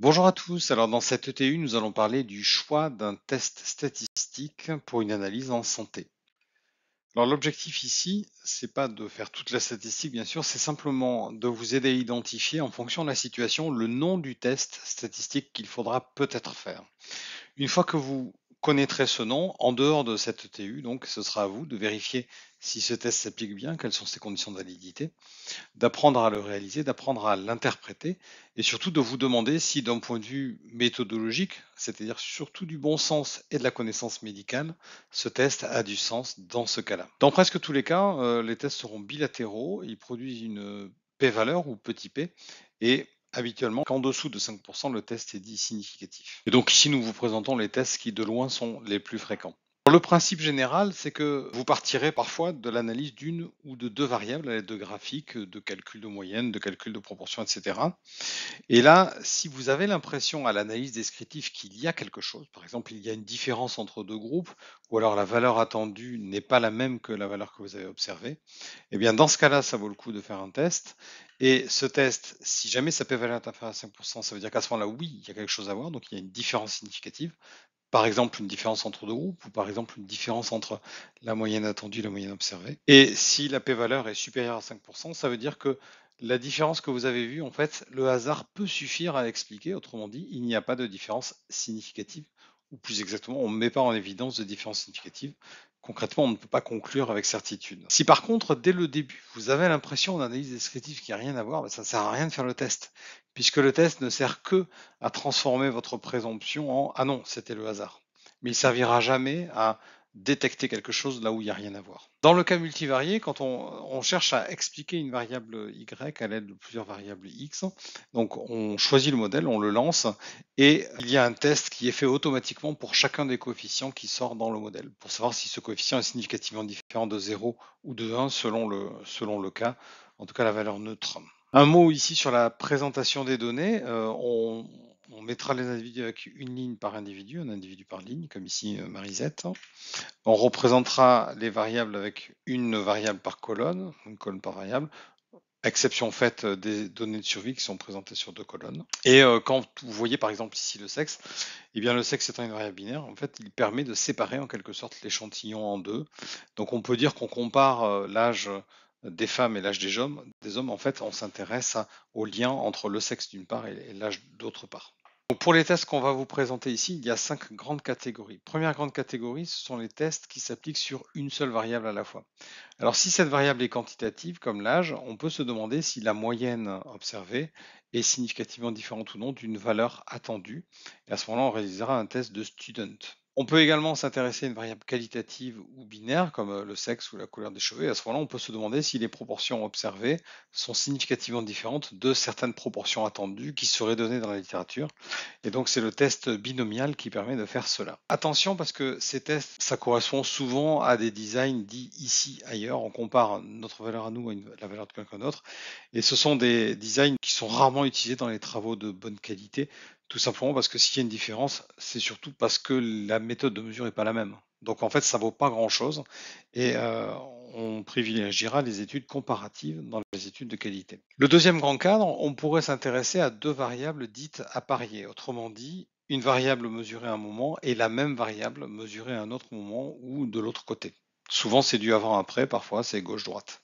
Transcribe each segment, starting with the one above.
Bonjour à tous. Alors dans cette ETU, nous allons parler du choix d'un test statistique pour une analyse en santé. Alors l'objectif ici, c'est pas de faire toute la statistique bien sûr, c'est simplement de vous aider à identifier en fonction de la situation le nom du test statistique qu'il faudra peut-être faire. Une fois que vous connaîtrez ce nom en dehors de cette TU. Donc, ce sera à vous de vérifier si ce test s'applique bien, quelles sont ses conditions de validité, d'apprendre à le réaliser, d'apprendre à l'interpréter et surtout de vous demander si, d'un point de vue méthodologique, c'est-à-dire surtout du bon sens et de la connaissance médicale, ce test a du sens dans ce cas-là. Dans presque tous les cas, euh, les tests seront bilatéraux, ils produisent une p-valeur ou petit p, et habituellement qu'en dessous de 5%, le test est dit significatif. Et donc ici, nous vous présentons les tests qui de loin sont les plus fréquents. Le principe général, c'est que vous partirez parfois de l'analyse d'une ou de deux variables à l'aide de graphiques, de calculs de moyenne, de calculs de proportion, etc. Et là, si vous avez l'impression à l'analyse descriptive qu'il y a quelque chose, par exemple il y a une différence entre deux groupes, ou alors la valeur attendue n'est pas la même que la valeur que vous avez observée, eh bien dans ce cas-là, ça vaut le coup de faire un test. Et ce test, si jamais ça peut value à 5%, ça veut dire qu'à ce moment-là, oui, il y a quelque chose à voir, donc il y a une différence significative par exemple une différence entre deux groupes ou par exemple une différence entre la moyenne attendue et la moyenne observée. Et si la p-valeur est supérieure à 5%, ça veut dire que la différence que vous avez vue, en fait, le hasard peut suffire à expliquer Autrement dit, il n'y a pas de différence significative. Ou plus exactement, on ne met pas en évidence de différence significative concrètement, on ne peut pas conclure avec certitude. Si par contre, dès le début, vous avez l'impression d'analyse descriptive qui n'a rien à voir, ben, ça ne sert à rien de faire le test, puisque le test ne sert que à transformer votre présomption en ⁇ Ah non, c'était le hasard ⁇ mais il servira jamais à détecter quelque chose là où il n'y a rien à voir. Dans le cas multivarié, quand on, cherche à expliquer une variable y à l'aide de plusieurs variables x, donc on choisit le modèle, on le lance, et il y a un test qui est fait automatiquement pour chacun des coefficients qui sort dans le modèle, pour savoir si ce coefficient est significativement différent de 0 ou de 1 selon le, selon le cas, en tout cas la valeur neutre. Un mot ici sur la présentation des données. Euh, on, on mettra les individus avec une ligne par individu, un individu par ligne, comme ici euh, Marisette. On représentera les variables avec une variable par colonne, une colonne par variable, exception faite euh, des données de survie qui sont présentées sur deux colonnes. Et euh, quand vous voyez par exemple ici le sexe, eh bien le sexe étant une variable binaire, en fait, il permet de séparer en quelque sorte l'échantillon en deux. Donc on peut dire qu'on compare l'âge des femmes et l'âge des hommes, des hommes, en fait, on s'intéresse au lien entre le sexe d'une part et l'âge d'autre part. pour les tests qu'on va vous présenter ici, il y a cinq grandes catégories. Première grande catégorie, ce sont les tests qui s'appliquent sur une seule variable à la fois. Alors si cette variable est quantitative, comme l'âge, on peut se demander si la moyenne observée est significativement différente ou non d'une valeur attendue. Et à ce moment-là, on réalisera un test de student. On peut également s'intéresser à une variable qualitative ou binaire, comme euh, le sexe ou la couleur des cheveux, et à ce moment-là, on peut se demander si les proportions observées sont significativement différentes de certaines proportions attendues qui seraient données dans la littérature. Et donc c'est le test binomial qui permet de faire cela. Attention parce que ces tests, ça correspond souvent à des designs dits ici, ailleurs. On compare notre valeur à nous à la valeur de quelqu'un d'autre. Et ce sont des designs qui sont rarement utilisés dans les travaux de bonne qualité, tout simplement parce que s'il y a une différence, c'est surtout parce que la méthode de mesure n'est pas la même. Donc en fait, ça ne vaut pas grand-chose. Et euh, on privilégiera les études comparatives dans les études de qualité. Le deuxième grand cadre, on pourrait s'intéresser à deux variables dites à parier, autrement dit, une variable mesurée à un moment et la même variable mesurée à un autre moment ou de l'autre côté. Souvent c'est du avant-après, parfois c'est gauche-droite.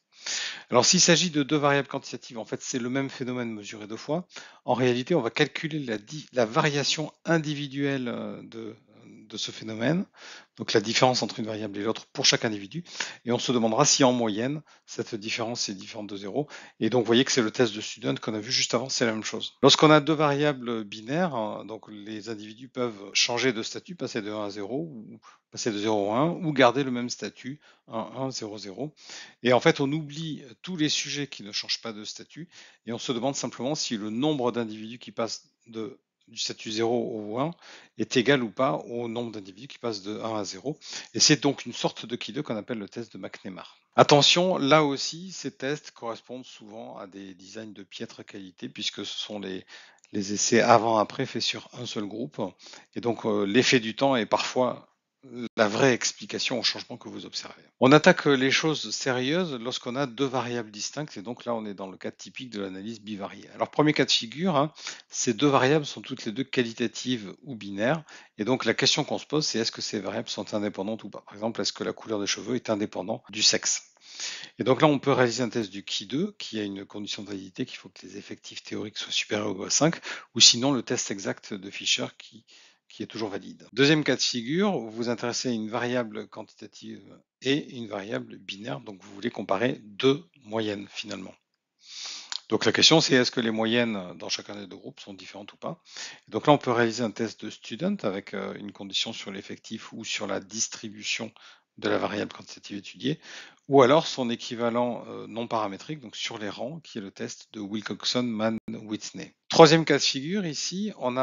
Alors s'il s'agit de deux variables quantitatives, en fait c'est le même phénomène mesuré deux fois. En réalité, on va calculer la, la variation individuelle euh, de de ce phénomène, donc la différence entre une variable et l'autre pour chaque individu, et on se demandera si en moyenne cette différence est différente de zéro. Et donc vous voyez que c'est le test de Student qu'on a vu juste avant, c'est la même chose. Lorsqu'on a deux variables binaires, hein, donc les individus peuvent changer de statut, passer de 1 à 0 ou passer de 0 à 1, ou garder le même statut 1, 1, 0, 0. Et en fait, on oublie tous les sujets qui ne changent pas de statut, et on se demande simplement si le nombre d'individus qui passent de du statut 0 au 1 est égal ou pas au nombre d'individus qui passent de 1 à 0. Et c'est donc une sorte de qui qu'on appelle le test de McNemar. Attention, là aussi, ces tests correspondent souvent à des designs de piètre qualité puisque ce sont les, essais avant-après faits sur un seul groupe. Et donc euh, l'effet du temps est parfois la vraie explication au changement que vous observez. On attaque les choses sérieuses lorsqu'on a deux variables distinctes, et donc là on est dans le cas typique de l'analyse bivariée. Alors premier cas de figure, hein, ces deux variables sont toutes les deux qualitatives ou binaires, et donc la question qu'on se pose c'est est-ce que ces variables sont indépendantes ou pas Par exemple, est-ce que la couleur des cheveux est indépendante du sexe et donc là, on peut réaliser un test du qi 2, qui a une condition de validité qu'il faut que les effectifs théoriques soient supérieurs au 5, ou sinon le test exact de Fisher qui qui est toujours valide. Deuxième cas de figure, vous vous intéressez à une variable quantitative et une variable binaire, donc vous voulez comparer deux moyennes finalement. Donc la question c'est est-ce que les moyennes dans chacun des deux groupes sont différentes ou pas Donc là on peut réaliser un test de student avec euh, une condition sur l'effectif ou sur la distribution de la variable quantitative étudiée, ou alors son équivalent euh, non paramétrique, donc sur les rangs, qui est le test de Wilcoxon-Mann-Whitney. Troisième cas de figure, ici, on,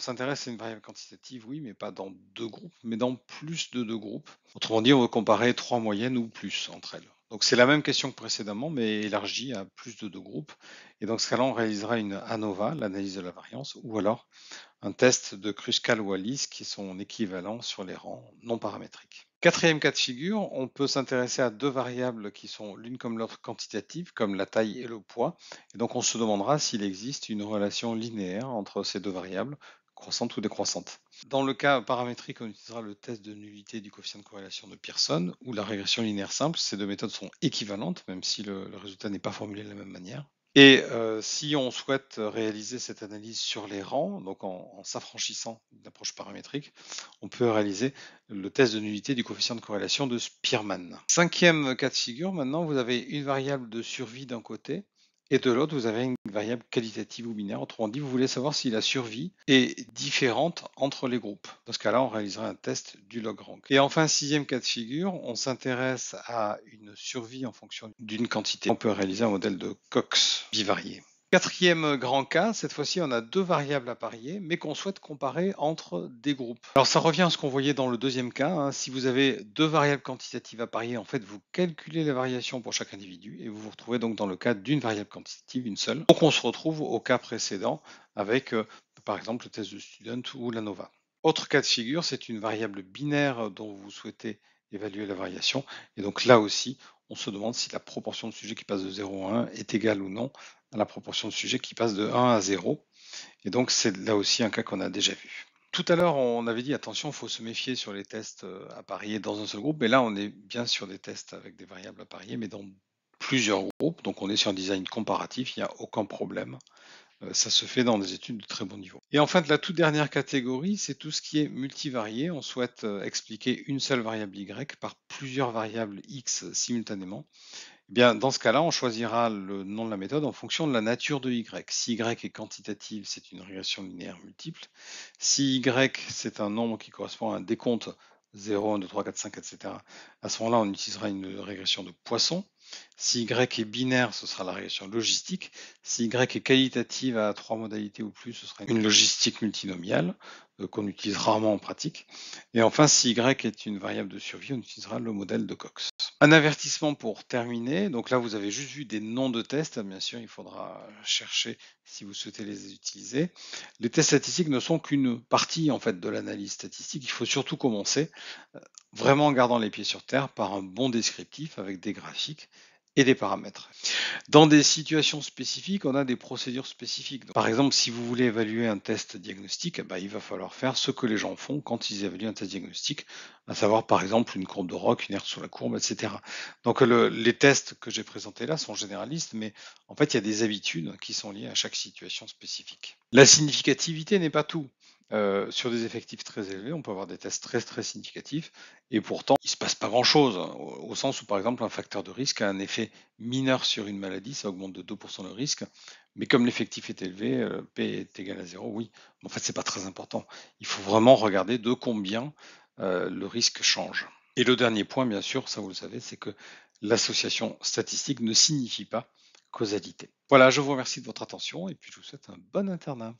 s'intéresse à une variable quantitative, oui, mais pas dans deux groupes, mais dans plus de deux groupes. Autrement dit, on veut comparer trois moyennes ou plus entre elles. Donc c'est la même question que précédemment, mais élargie à plus de deux groupes. Et dans ce cas-là, on réalisera une ANOVA, l'analyse de la variance, ou alors un test de Kruskal-Wallis, qui est son équivalent sur les rangs non paramétriques. Quatrième cas de figure, on peut s'intéresser à deux variables qui sont l'une comme l'autre quantitatives, comme la taille et le poids, et donc on se demandera s'il existe une relation linéaire entre ces deux variables, croissante ou décroissante. Dans le cas paramétrique, on utilisera le test de nullité du coefficient de corrélation de Pearson ou la régression linéaire simple. Ces deux méthodes sont équivalentes, même si le résultat n'est pas formulé de la même manière. Et euh, si on souhaite réaliser cette analyse sur les rangs, donc en, s'affranchissant de l'approche paramétrique, on peut réaliser le test de nullité du coefficient de corrélation de Spearman. Cinquième cas de figure, maintenant vous avez une variable de survie d'un côté et de l'autre, vous avez une variable qualitative ou binaire. Autrement dit, vous voulez savoir si la survie est différente entre les groupes. Dans ce cas-là, on réaliserait un test du log rank. Et enfin, sixième cas de figure, on s'intéresse à une survie en fonction d'une quantité. On peut réaliser un modèle de Cox bivarié. Quatrième grand cas, cette fois-ci on a deux variables à parier, mais qu'on souhaite comparer entre des groupes. Alors ça revient à ce qu'on voyait dans le deuxième cas, hein. si vous avez deux variables quantitatives à parier, en fait vous calculez la variation pour chaque individu et vous vous retrouvez donc dans le cas d'une variable quantitative, une seule. Donc on se retrouve au cas précédent avec euh, par exemple le test de student ou la Nova. Autre cas de figure, c'est une variable binaire dont vous souhaitez évaluer la variation. Et donc là aussi, on se demande si la proportion de sujets qui passent de 0 à 1 est égale ou non à la proportion de sujets qui passe de 1 à 0. Et donc, c'est là aussi un cas qu'on a déjà vu. Tout à l'heure, on avait dit attention, il faut se méfier sur les tests euh, à parier dans un seul groupe. Mais là, on est bien sur des tests avec des variables à parier, mais dans plusieurs groupes. Donc, on est sur un design comparatif, il n'y a aucun problème. Euh, ça se fait dans des études de très bon niveau. Et enfin, la toute dernière catégorie, c'est tout ce qui est multivarié. On souhaite euh, expliquer une seule variable y par plusieurs variables x simultanément. Eh dans ce cas-là, on choisira le nom de la méthode en fonction de la nature de y. Si y est quantitative, c'est une régression linéaire multiple. Si y, c'est un nombre qui correspond à un décompte 0, 1, 2, 3, 4, 5, etc., à ce moment-là, on utilisera une régression de Poisson. Si y est binaire, ce sera la régression logistique. Si y est qualitative à trois modalités ou plus, ce sera une logistique multinomiale. Euh, qu'on utilise rarement en pratique. Et enfin, si Y est une variable de survie, on utilisera le modèle de Cox. Un avertissement pour terminer. Donc là, vous avez juste vu des noms de tests. Bien sûr, il faudra chercher si vous souhaitez les utiliser. Les tests statistiques ne sont qu'une partie en fait de l'analyse statistique. Il faut surtout commencer euh, vraiment en gardant les pieds sur terre par un bon descriptif avec des graphiques et des paramètres. Dans des situations spécifiques, on a des procédures spécifiques. par exemple, si vous voulez évaluer un test diagnostique, eh ben, il va falloir faire ce que les gens font quand ils évaluent un test diagnostique, à savoir par exemple une courbe de roc, une herbe sur la courbe, etc. Donc les tests que j'ai présentés là sont généralistes, mais en fait, il y a des habitudes qui sont liées à chaque situation spécifique. La significativité n'est pas tout. Euh, sur des effectifs très élevés, on peut avoir des tests très très significatifs et pourtant il ne se passe pas grand-chose, hein, au, sens où par exemple un facteur de risque a un effet mineur sur une maladie, ça augmente de 2% le risque, mais comme l'effectif est élevé, euh, P est égal à 0, oui, en fait ce n'est pas très important. Il faut vraiment regarder de combien euh, le risque change. Et le dernier point, bien sûr, ça vous le savez, c'est que l'association statistique ne signifie pas causalité. Voilà, je vous remercie de votre attention et puis je vous souhaite un bon internat.